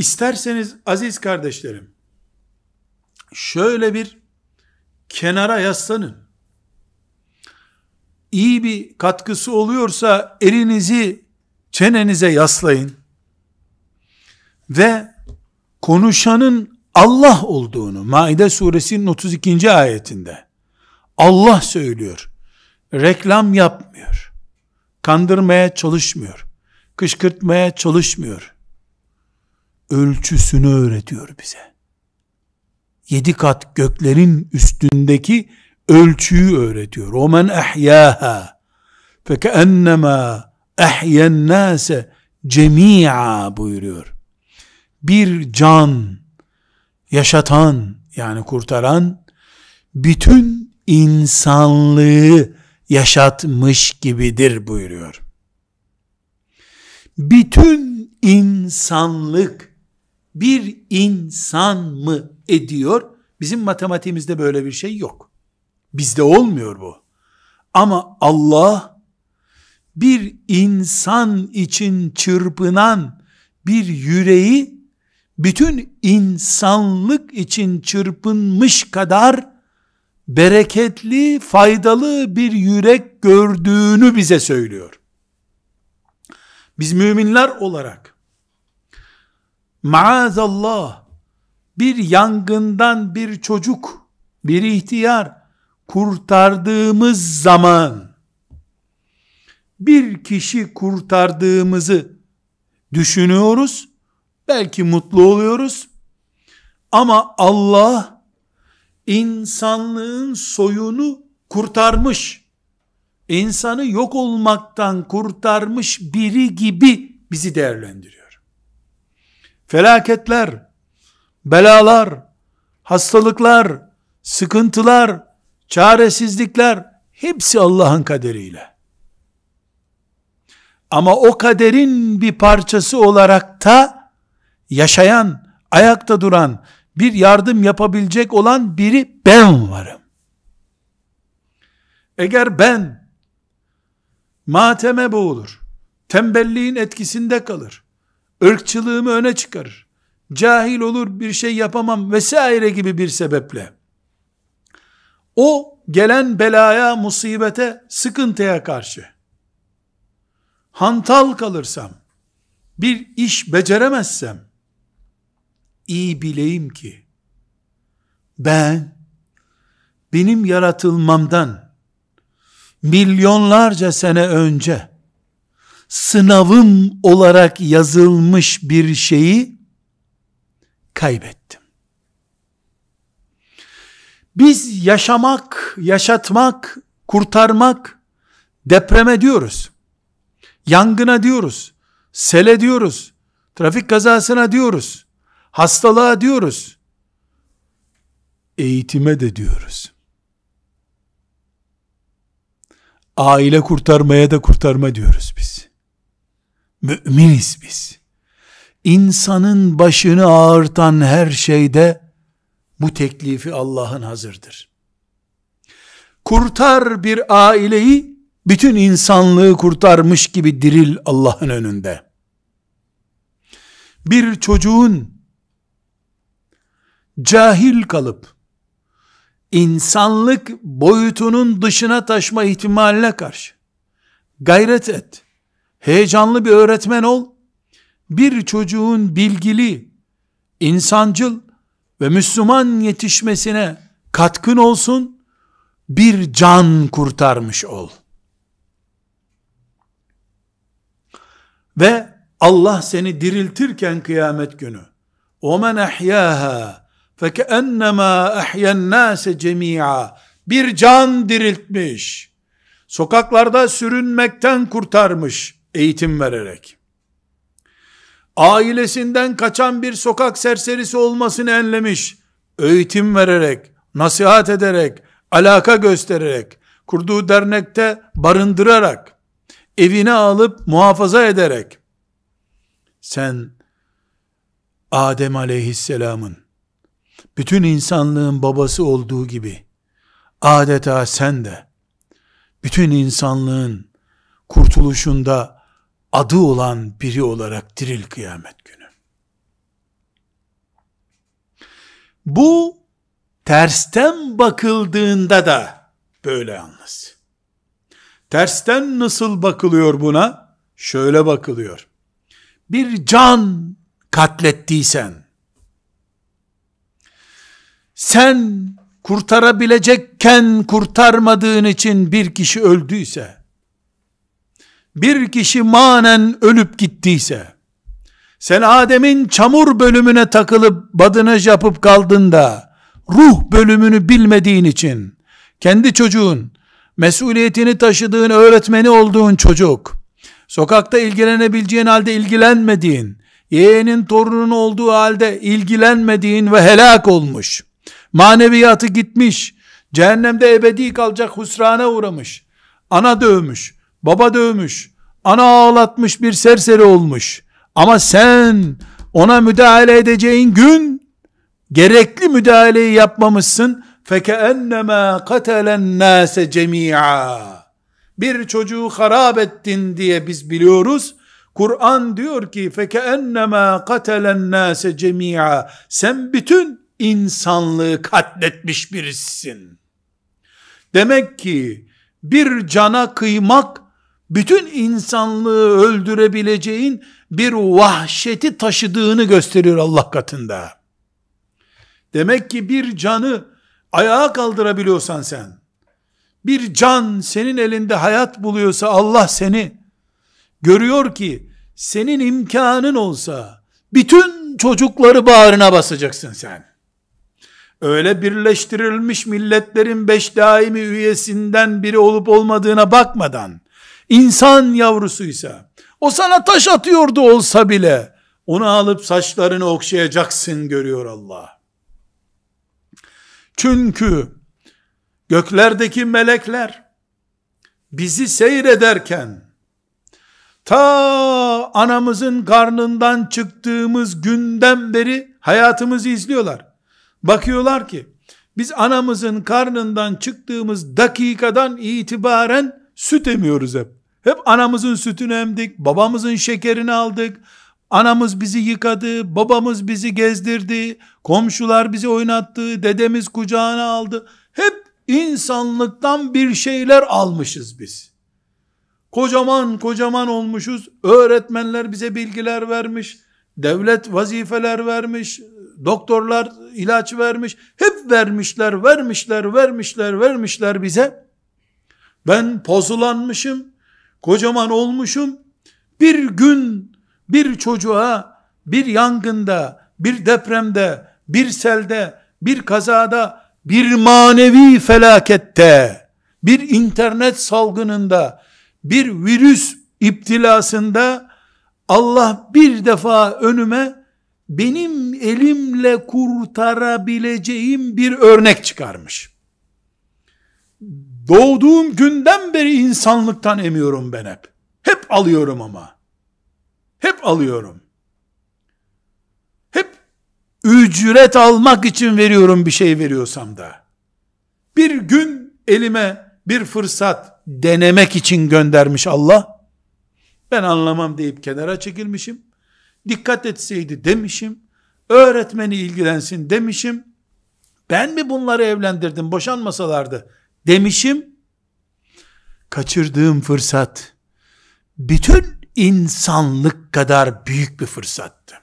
İsterseniz aziz kardeşlerim, şöyle bir kenara yaslanın. İyi bir katkısı oluyorsa elinizi çenenize yaslayın ve konuşanın Allah olduğunu Maide suresinin 32. ayetinde Allah söylüyor. Reklam yapmıyor. Kandırmaya çalışmıyor. Kışkırtmaya çalışmıyor ölçüsünü öğretiyor bize. Yedi kat göklerin üstündeki ölçüyü öğretiyor. O men ahyaha fekeennemâ ahyen nâse cemi'a buyuruyor. Bir can yaşatan yani kurtaran bütün insanlığı yaşatmış gibidir buyuruyor. Bütün insanlık bir insan mı ediyor? Bizim matematiğimizde böyle bir şey yok. Bizde olmuyor bu. Ama Allah bir insan için çırpınan bir yüreği bütün insanlık için çırpınmış kadar bereketli, faydalı bir yürek gördüğünü bize söylüyor. Biz müminler olarak maazallah bir yangından bir çocuk, bir ihtiyar kurtardığımız zaman bir kişi kurtardığımızı düşünüyoruz. Belki mutlu oluyoruz. Ama Allah insanlığın soyunu kurtarmış. İnsanı yok olmaktan kurtarmış biri gibi bizi değerlendiriyor felaketler, belalar, hastalıklar, sıkıntılar, çaresizlikler hepsi Allah'ın kaderiyle. Ama o kaderin bir parçası olarak da yaşayan, ayakta duran, bir yardım yapabilecek olan biri ben varım. Eğer ben mateme boğulur, tembelliğin etkisinde kalır, ırkçılığımı öne çıkarır, cahil olur bir şey yapamam vesaire gibi bir sebeple, o gelen belaya, musibete, sıkıntıya karşı, hantal kalırsam, bir iş beceremezsem, iyi bileyim ki, ben, benim yaratılmamdan, milyonlarca sene önce, sınavım olarak yazılmış bir şeyi kaybettim. Biz yaşamak, yaşatmak, kurtarmak depreme diyoruz. Yangına diyoruz. Sele diyoruz. Trafik kazasına diyoruz. Hastalığa diyoruz. Eğitime de diyoruz. Aile kurtarmaya da kurtarma diyoruz biz. Müminiz biz. İnsanın başını ağırtan her şeyde bu teklifi Allah'ın hazırdır. Kurtar bir aileyi, bütün insanlığı kurtarmış gibi diril Allah'ın önünde. Bir çocuğun cahil kalıp insanlık boyutunun dışına taşma ihtimaline karşı gayret et heyecanlı bir öğretmen ol, bir çocuğun bilgili, insancıl ve Müslüman yetişmesine katkın olsun, bir can kurtarmış ol. Ve Allah seni diriltirken kıyamet günü, وَمَنْ اَحْيَاهَا فَكَأَنَّمَا اَحْيَا النَّاسَ جَمِيعًا Bir can diriltmiş, sokaklarda sürünmekten kurtarmış, eğitim vererek, ailesinden kaçan bir sokak serserisi olmasını enlemiş, eğitim vererek, nasihat ederek, alaka göstererek, kurduğu dernekte barındırarak, evine alıp muhafaza ederek, sen Adem aleyhisselamın bütün insanlığın babası olduğu gibi adeta sen de bütün insanlığın kurtuluşunda adı olan biri olarak diril kıyamet günü. Bu tersten bakıldığında da böyle yalnız. Tersten nasıl bakılıyor buna? Şöyle bakılıyor. Bir can katlettiysen, sen kurtarabilecekken kurtarmadığın için bir kişi öldüyse, bir kişi manen ölüp gittiyse, sen Adem'in çamur bölümüne takılıp badınaj yapıp kaldın da, ruh bölümünü bilmediğin için, kendi çocuğun, mesuliyetini taşıdığın öğretmeni olduğun çocuk, sokakta ilgilenebileceğin halde ilgilenmediğin, yeğenin torunun olduğu halde ilgilenmediğin ve helak olmuş, maneviyatı gitmiş, cehennemde ebedi kalacak husrana uğramış, ana dövmüş, baba dövmüş, ana ağlatmış bir serseri olmuş. Ama sen ona müdahale edeceğin gün gerekli müdahaleyi yapmamışsın. فَكَأَنَّمَا قَتَلَ nase جَمِيعًا Bir çocuğu harap ettin diye biz biliyoruz. Kur'an diyor ki فَكَأَنَّمَا قَتَلَ nase جَمِيعًا Sen bütün insanlığı katletmiş birisin. Demek ki bir cana kıymak bütün insanlığı öldürebileceğin bir vahşeti taşıdığını gösteriyor Allah katında. Demek ki bir canı ayağa kaldırabiliyorsan sen, bir can senin elinde hayat buluyorsa Allah seni görüyor ki senin imkanın olsa bütün çocukları bağrına basacaksın sen. Öyle birleştirilmiş milletlerin beş daimi üyesinden biri olup olmadığına bakmadan, insan yavrusuysa, o sana taş atıyordu olsa bile, onu alıp saçlarını okşayacaksın görüyor Allah. Çünkü göklerdeki melekler bizi seyrederken ta anamızın karnından çıktığımız günden beri hayatımızı izliyorlar. Bakıyorlar ki biz anamızın karnından çıktığımız dakikadan itibaren süt emiyoruz hep. Hep anamızın sütünü emdik, babamızın şekerini aldık. Anamız bizi yıkadı, babamız bizi gezdirdi, komşular bizi oynattı, dedemiz kucağına aldı. Hep insanlıktan bir şeyler almışız biz. Kocaman kocaman olmuşuz. Öğretmenler bize bilgiler vermiş, devlet vazifeler vermiş, doktorlar ilaç vermiş. Hep vermişler, vermişler, vermişler, vermişler bize. Ben pozulanmışım kocaman olmuşum, bir gün bir çocuğa bir yangında, bir depremde, bir selde, bir kazada, bir manevi felakette, bir internet salgınında, bir virüs iptilasında Allah bir defa önüme benim elimle kurtarabileceğim bir örnek çıkarmış doğduğum günden beri insanlıktan emiyorum ben hep. Hep alıyorum ama. Hep alıyorum. Hep ücret almak için veriyorum bir şey veriyorsam da. Bir gün elime bir fırsat denemek için göndermiş Allah. Ben anlamam deyip kenara çekilmişim. Dikkat etseydi demişim. Öğretmeni ilgilensin demişim. Ben mi bunları evlendirdim boşanmasalardı demişim. Kaçırdığım fırsat bütün insanlık kadar büyük bir fırsattı.